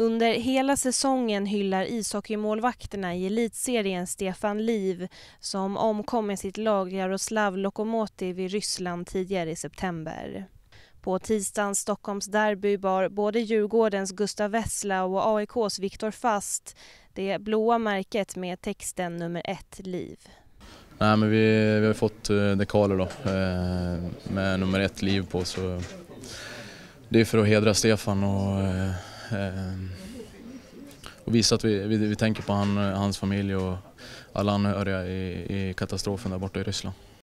Under hela säsongen hyllar ishockeymålvakterna i elitserien Stefan Liv som omkom med sitt lag Jaroslav Lokomotiv i Ryssland tidigare i september. På tisdagens Stockholms derby bar både Djurgårdens Gustav Wessla och AIKs Viktor Fast det blåa märket med texten nummer ett Liv. Nej, men vi, vi har fått eh, dekaler då, eh, med nummer ett Liv på. Så det är för att hedra Stefan och eh, Eh, och visa att vi, vi, vi tänker på han, hans familj och alla anhöriga i, i katastrofen där borta i Ryssland.